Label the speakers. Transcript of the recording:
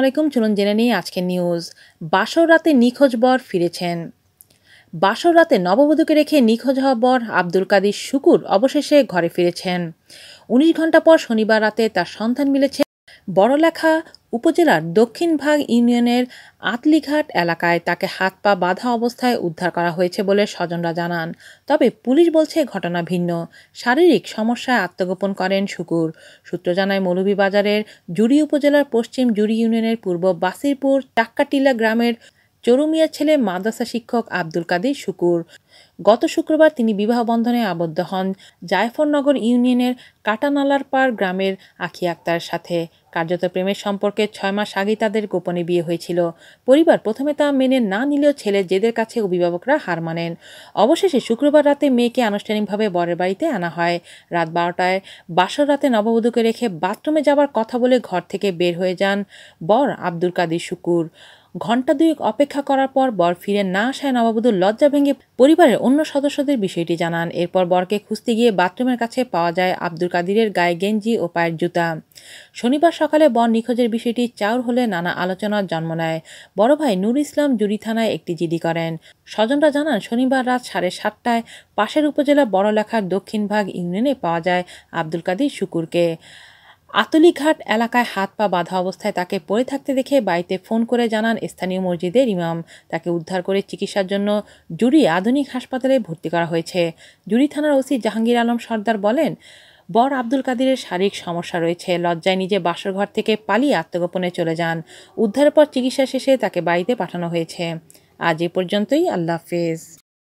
Speaker 1: আলাইকুম চলুন জেনে নিই আজকের নিউজ বাসর রাতে নিখোঁজ বর ফিরেছেন বাসর রাতে নববধূকে রেখে নিখোঁজ হওয়া বর আব্দুল কাদির শুকুর অবশেষে ঘরে ফিরেছেন উনিশ ঘন্টা পর শনিবার রাতে তার সন্তান মিলেছে বড়লেখা উপজেলার দক্ষিণ ভাগ ইউনিয়নের আতলিঘাট এলাকায় তাকে হাত পা বাঁধা অবস্থায় উদ্ধার করা হয়েছে বলে স্বজনরা জানান তবে পুলিশ বলছে ঘটনা ভিন্ন শারীরিক সমস্যায় আত্মগোপন করেন শুকুর সূত্র জানায় মৌলভীবাজারের জুড়ি উপজেলার পশ্চিম জুড়ি ইউনিয়নের পূর্ব বাসিরপুর টাক্কাটিলা গ্রামের চরুমিয়ার ছেলে মাদ্রাসা শিক্ষক আব্দুল কাদের শুকুর গত শুক্রবার তিনি বিবাহ বন্ধনে আবদ্ধ হন জায়ফরনগর ইউনিয়নের কাটানালারপাড় গ্রামের আখি আক্তার সাথে কার্যত প্রেমের সম্পর্কে ছয় মাস আগেই তাদের গোপনে বিয়ে হয়েছিল পরিবার প্রথমে তা মেনে না নিলেও ছেলে জেদের কাছে অভিভাবকরা হার মানেন অবশেষে শুক্রবার রাতে মেয়েকে আনুষ্ঠানিকভাবে বরের বাড়িতে আনা হয় রাত বারোটায় বাসর রাতে নববধূকে রেখে বাথরুমে যাবার কথা বলে ঘর থেকে বের হয়ে যান বর আব্দুল কাদির শুকুর ঘণ্টা দুয়েক অপেক্ষা করার পর বর ফিরে না আসায় নবাবুদুর লজ্জা ভেঙে পরিবারের অন্য সদস্যদের বিষয়টি জানান এরপর বরকে খুঁজতে গিয়ে বাথরুমের কাছে পাওয়া যায় আব্দুল কাদিরের গায়ে গেঞ্জি ও পায়ের জুতা শনিবার সকালে বর নিখোঁজের বিষয়টি চাউর হলে নানা আলোচনার জন্ম নেয় বড় ভাই নুর ইসলাম জুরি থানায় একটি জিডি করেন স্বজনরা জানান শনিবার রাত সাড়ে সাতটায় পাশের উপজেলা বড়লেখার দক্ষিণ ভাগ ইউনিয়নে পাওয়া যায় আব্দুল কাদির শুকুরকে আতলিঘাট এলাকায় হাত পা বাঁধা অবস্থায় তাকে পড়ে থাকতে দেখে বাড়িতে ফোন করে জানান স্থানীয় মসজিদের ইমাম তাকে উদ্ধার করে চিকিৎসার জন্য জুরি আধুনিক হাসপাতালে ভর্তি করা হয়েছে জুরি থানার ওসি জাহাঙ্গীর আলম সর্দার বলেন বর আব্দুল কাদিরের শারীরিক সমস্যা রয়েছে লজ্জায় নিজে বাসরঘর থেকে পালিয়ে আত্মগোপনে চলে যান উদ্ধারের পর চিকিৎসা শেষে তাকে বাড়িতে পাঠানো হয়েছে আজ এ পর্যন্তই আল্লাহ হাফেজ